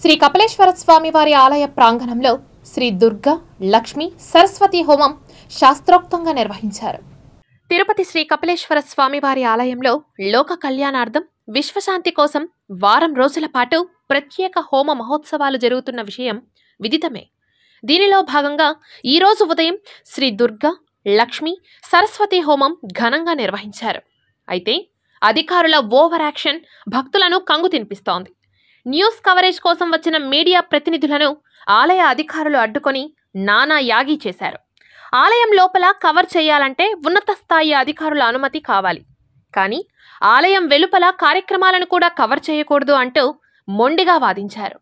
శ్రీ కపిలేశ్వర వారి ఆలయ ప్రాంగణంలో శ్రీ దుర్గ లక్ష్మి సరస్వతి హోమం శాస్త్రోక్తంగా నిర్వహించారు తిరుపతి శ్రీ కపిలేశ్వర స్వామివారి ఆలయంలో లోక కళ్యాణార్థం విశ్వశాంతి కోసం వారం రోజుల పాటు ప్రత్యేక హోమ మహోత్సవాలు జరుగుతున్న విషయం విదితమే దీనిలో భాగంగా ఈరోజు ఉదయం శ్రీ దుర్గ లక్ష్మి సరస్వతి హోమం ఘనంగా నిర్వహించారు అయితే అధికారుల ఓవర్ యాక్షన్ భక్తులను కంగు తినిపిస్తోంది న్యూస్ కవరేజ్ కోసం వచ్చిన మీడియా ప్రతినిధులను ఆలయ అధికారులు అడ్డుకొని నానా యాగి చేశారు ఆలయం లోపల కవర్ చేయాలంటే ఉన్నత స్థాయి అధికారుల అనుమతి కావాలి కానీ ఆలయం వెలుపల కార్యక్రమాలను కూడా కవర్ చేయకూడదు అంటూ మొండిగా వాదించారు